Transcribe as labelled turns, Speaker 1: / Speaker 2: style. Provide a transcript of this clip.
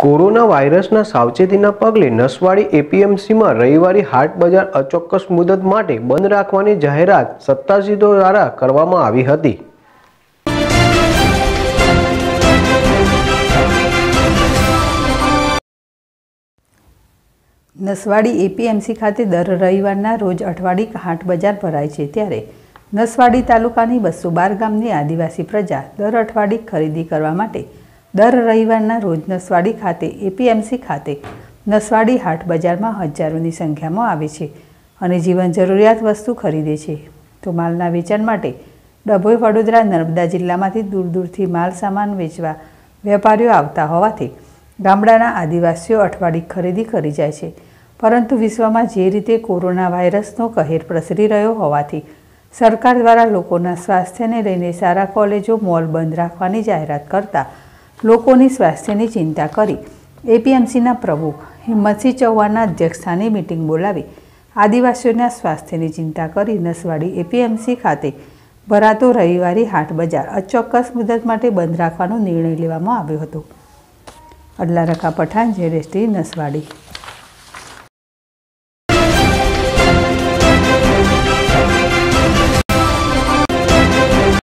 Speaker 1: corona વાયરસના સાવચેતીના પગલે નસવાડી એપીએમસીમાં રવિવારી હાટ બજાર અચોક્કસ મુદત માટે બંધ રાખવાની જાહેરાત સત્તાધીશો દ્વારા કરવામાં આવી હતી
Speaker 2: નસવાડી એપીએમસી ખાતે દર રવિવારના રોજ અઠવાડિક હાટ બજાર ભરાય છે ત્યારે નસવાડી તાલુકાની બસો બાર ગામની આદિવાસી પ્રજા દર અઠવાડિક ખરીદી કરવા માટે દર રવિવારના રોજ નસવાડી ખાતે એપીએમસી ખાતે નસવાડી હાટ બજારમાં હજારોની સંખ્યામાં આવે છે અને જીવન જરૂરિયાત વસ્તુ ખરીદે છે તો માલના વેચાણ માટે ડભોઈ વડોદરા નર્મદા જિલ્લામાંથી દૂર દૂરથી માલ સામાન વેચવા વેપારીઓ આવતા હોવાથી ગામડાના આદિવાસીઓ અઠવાડિક ખરીદી કરી જાય છે પરંતુ વિશ્વમાં જે રીતે કોરોના વાયરસનો કહેર પ્રસરી રહ્યો હોવાથી સરકાર દ્વારા લોકોના સ્વાસ્થ્યને લઈને સારા કોલેજો મોલ બંધ રાખવાની જાહેરાત કરતાં લોકોની સ્વાસ્થ્યની ચિંતા કરી એપીએમસીના પ્રમુખ હિંમતસિંહ ચૌહાણના અધ્યક્ષસ્થાને મિટિંગ બોલાવી આદિવાસીઓના સ્વાસ્થ્યની ચિંતા કરી નસવાડી એપીએમસી ખાતે ભરાતો રવિવારી હાટ બજાર અચોક્કસ મુદત માટે બંધ રાખવાનો નિર્ણય લેવામાં આવ્યો હતો અડલા રખા પઠાણ જેડેસટી નસવાડી